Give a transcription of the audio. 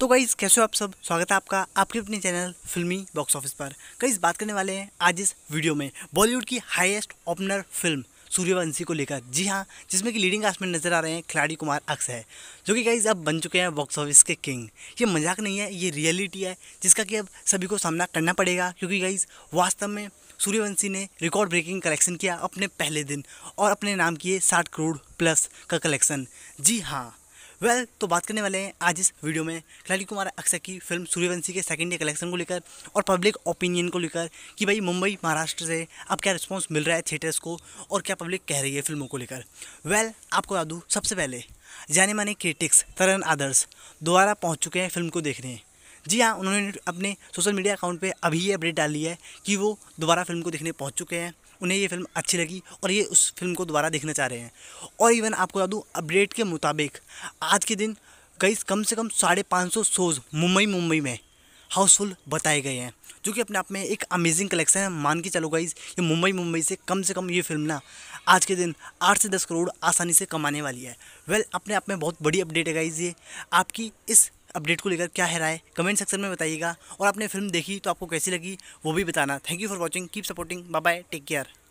तो गाइज़ कैसे हो आप सब स्वागत है आपका आपके अपने चैनल फिल्मी बॉक्स ऑफिस पर गाइज़ बात करने वाले हैं आज इस वीडियो में बॉलीवुड की हाईएस्ट ओपनर फिल्म सूर्यवंशी को लेकर जी हाँ जिसमें कि लीडिंग कास्ट में नजर आ रहे हैं खिलाड़ी कुमार अक्षय जो कि गाइज अब बन चुके हैं बॉक्स ऑफिस के किंग ये मजाक नहीं है ये रियलिटी है जिसका कि अब सभी को सामना करना पड़ेगा क्योंकि गाइज वास्तव में सूर्यवंशी ने रिकॉर्ड ब्रेकिंग कलेक्शन किया अपने पहले दिन और अपने नाम किए साठ करोड़ प्लस का कलेक्शन जी हाँ वेल well, तो बात करने वाले हैं आज इस वीडियो में खिलाड़ी कुमार अक्षर की फिल्म सूर्यवंशी के सेकंड डे कलेक्शन को लेकर और पब्लिक ओपिनियन को लेकर कि भाई मुंबई महाराष्ट्र से अब क्या रिस्पॉन्स मिल रहा है थिएटर्स को और क्या पब्लिक कह रही है फिल्मों को लेकर वेल well, आपको बता दूँ सबसे पहले जाने माने क्रिटिक्स तरन आदर्श दोबारा पहुँच चुके हैं फिल्म को देखने जी हाँ उन्होंने अपने सोशल मीडिया अकाउंट पर अभी ये अपडेट डाली है कि वो दोबारा फिल्म को देखने पहुँच चुके हैं उन्हें ये फिल्म अच्छी लगी और ये उस फिल्म को दोबारा देखना चाह रहे हैं और इवन आपको बता दूँ अपडेट के मुताबिक आज के दिन कई कम से कम साढ़े पाँच सौ शोज़ मुंबई मुंबई में हाउसफुल बताए गए हैं जो कि अपने आप में एक अमेजिंग कलेक्शन है मान के चलो गाइज ये मुंबई मुंबई से कम से कम ये फिल्म ना आज के दिन आठ से दस करोड़ आसानी से कमाने वाली है वेल well, अपने आप में बहुत बड़ी अपडेट है गाइज ये आपकी इस अपडेट को लेकर क्या है राय कमेंट सेक्शन में बताइएगा और आपने फिल्म देखी तो आपको कैसी लगी वो भी बताना thank you for watching keep supporting bye bye take care